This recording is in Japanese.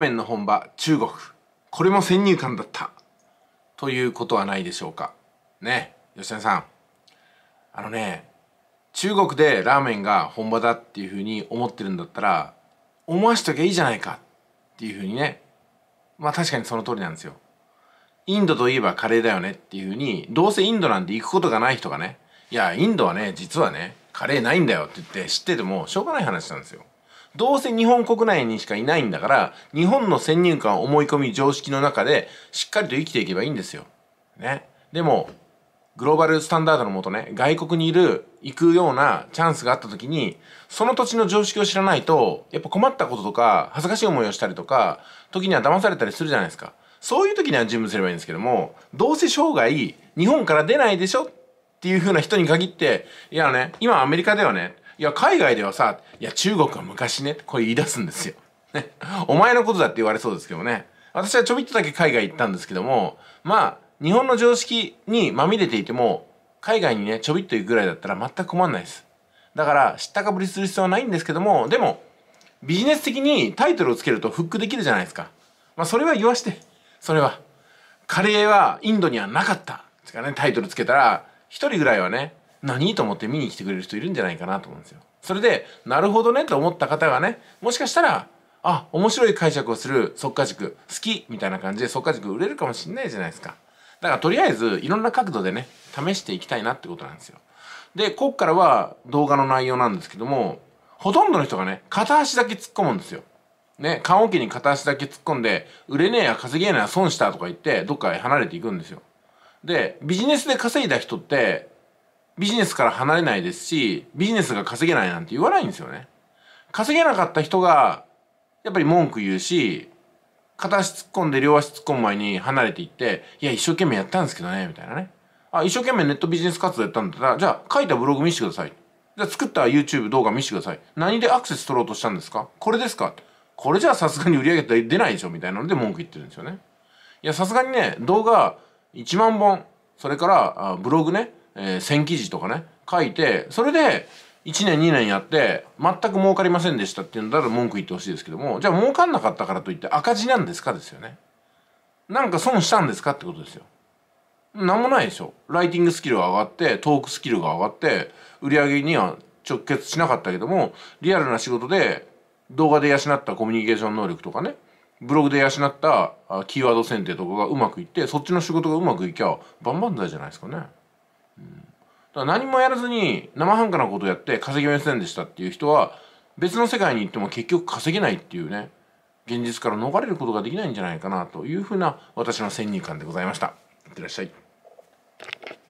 面の本場中国これも先入観だったということはないでしょうかね吉田さんあのね中国でラーメンが本場だっていうふうに思ってるんだったら思わしときゃいいじゃないかっていうふうにねまあ確かにその通りなんですよインドといえばカレーだよねっていうふうにどうせインドなんて行くことがない人がねいやインドはね実はねカレーないんだよって言って知っててもしょうがない話なんですよどうせ日本国内にしかいないんだから、日本の先入観、思い込み、常識の中で、しっかりと生きていけばいいんですよ。ね。でも、グローバルスタンダードのもとね、外国にいる、行くようなチャンスがあった時に、その土地の常識を知らないと、やっぱ困ったこととか、恥ずかしい思いをしたりとか、時には騙されたりするじゃないですか。そういう時には準備すればいいんですけども、どうせ生涯、日本から出ないでしょっていう風な人に限って、いやね、今アメリカではね、いや、海外ではさ、いや、中国は昔ね、これ言い出すんですよ。ね。お前のことだって言われそうですけどね。私はちょびっとだけ海外行ったんですけども、まあ、日本の常識にまみれていても、海外にね、ちょびっと行くぐらいだったら全く困んないです。だから、知ったかぶりする必要はないんですけども、でも、ビジネス的にタイトルをつけるとフックできるじゃないですか。まあ、それは言わして。それは。カレーはインドにはなかった。つかね、タイトルつけたら、一人ぐらいはね、何と思って見に来てくれる人いるんじゃないかなと思うんですよ。それで、なるほどねと思った方がね、もしかしたら、あ、面白い解釈をする即価軸、好きみたいな感じで即価軸売れるかもしんないじゃないですか。だからとりあえず、いろんな角度でね、試していきたいなってことなんですよ。で、こっからは動画の内容なんですけども、ほとんどの人がね、片足だけ突っ込むんですよ。ね、缶桶に片足だけ突っ込んで、売れねえや稼げねえや損したとか言って、どっかへ離れていくんですよ。で、ビジネスで稼いだ人って、ビジネスから離れないですし、ビジネスが稼げないなんて言わないんですよね。稼げなかった人が、やっぱり文句言うし、片足突っ込んで両足突っ込む前に離れていって、いや、一生懸命やったんですけどね、みたいなね。あ、一生懸命ネットビジネス活動やったんだったら、じゃあ書いたブログ見せてください。じゃあ作った YouTube 動画見せてください。何でアクセス取ろうとしたんですかこれですかこれじゃあさすがに売り上げ出ないでしょみたいなので文句言ってるんですよね。いや、さすがにね、動画1万本、それからブログね、えー、1,000記事とかね書いてそれで1年2年やって全く儲かりませんでしたっていうんだったら文句言ってほしいですけどもじゃあ儲かんなかったからといって赤字なんですかですよね。なんか損したんですかってことですよ。なんもないでしょ。ライティングスキルが上がってトークスキルが上がって売り上げには直結しなかったけどもリアルな仕事で動画で養ったコミュニケーション能力とかねブログで養ったキーワード選定とかがうまくいってそっちの仕事がうまくいきゃ万々歳じゃないですかね。だから何もやらずに生半可なことやって稼ぎませんでしたっていう人は別の世界に行っても結局稼げないっていうね現実から逃れることができないんじゃないかなというふうな私の先入観でございました。いってらっしゃい。